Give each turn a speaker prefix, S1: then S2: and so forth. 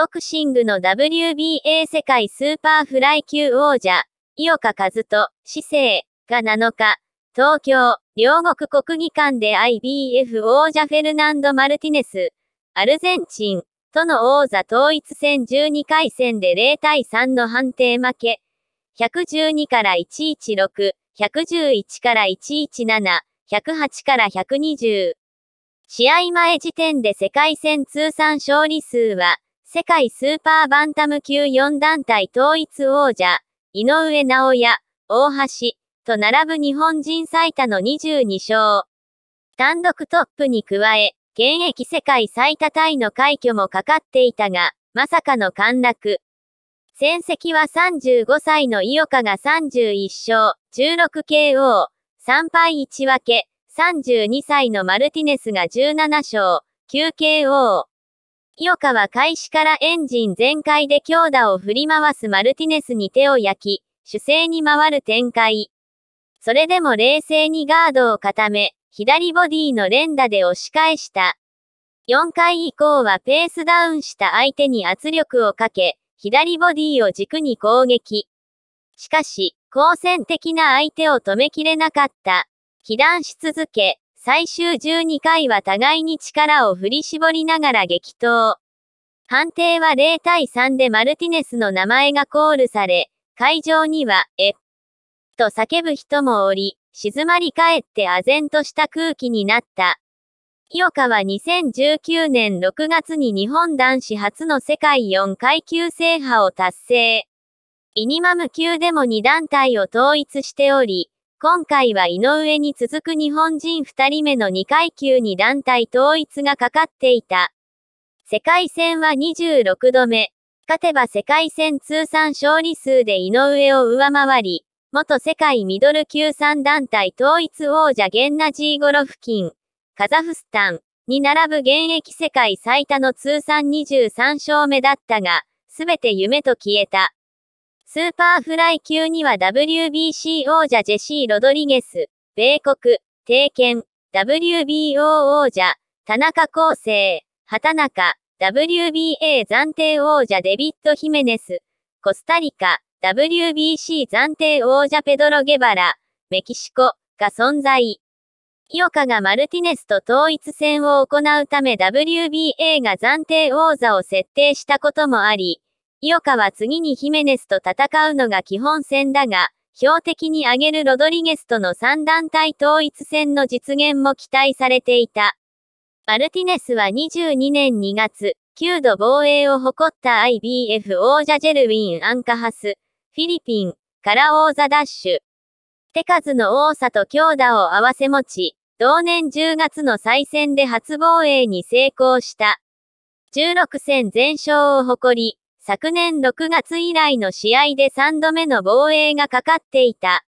S1: ボクシングの WBA 世界スーパーフライ級王者、井岡和人、市政が7日、東京、両国国技館で IBF 王者フェルナンド・マルティネス、アルゼンチン、との王座統一戦12回戦で0対3の判定負け、112から116、111から117、108から120。試合前時点で世界戦通算勝利数は、世界スーパーバンタム級4団体統一王者、井上直也、大橋、と並ぶ日本人最多の22勝。単独トップに加え、現役世界最多タイの快挙もかかっていたが、まさかの陥落。戦績は35歳の井岡が31勝、16KO、3敗1分け、32歳のマルティネスが17勝、9KO、井岡は開始からエンジン全開で強打を振り回すマルティネスに手を焼き、主勢に回る展開。それでも冷静にガードを固め、左ボディの連打で押し返した。4回以降はペースダウンした相手に圧力をかけ、左ボディを軸に攻撃。しかし、好戦的な相手を止めきれなかった。被弾し続け、最終12回は互いに力を振り絞りながら激闘。判定は0対3でマルティネスの名前がコールされ、会場には、えっと叫ぶ人もおり、静まり返って唖然とした空気になった。井岡は2019年6月に日本男子初の世界4階級制覇を達成。イニマム級でも2団体を統一しており、今回は井上に続く日本人2人目の2階級に団体統一がかかっていた。世界戦は26度目。勝てば世界戦通算勝利数で井上を上回り、元世界ミドル級3団体統一王者ゲンナジーゴロフキン、カザフスタンに並ぶ現役世界最多の通算23勝目だったが、すべて夢と消えた。スーパーフライ級には WBC 王者ジェシー・ロドリゲス、米国、帝拳、WBO 王者、田中厚生、畑中、WBA 暫定王者デビッド・ヒメネス、コスタリカ、WBC 暫定王者ペドロ・ゲバラ、メキシコ、が存在。井岡がマルティネスと統一戦を行うため WBA が暫定王座を設定したこともあり、井岡は次にヒメネスと戦うのが基本戦だが、標的に挙げるロドリゲスとの三団体統一戦の実現も期待されていた。マルティネスは22年2月、9度防衛を誇った IBF 王者ジェルウィン・アンカハス、フィリピン、から王座ダッシュ。手数の多さと強打を合わせ持ち、同年10月の再戦で初防衛に成功した。16戦全勝を誇り、昨年6月以来の試合で3度目の防衛がかかっていた。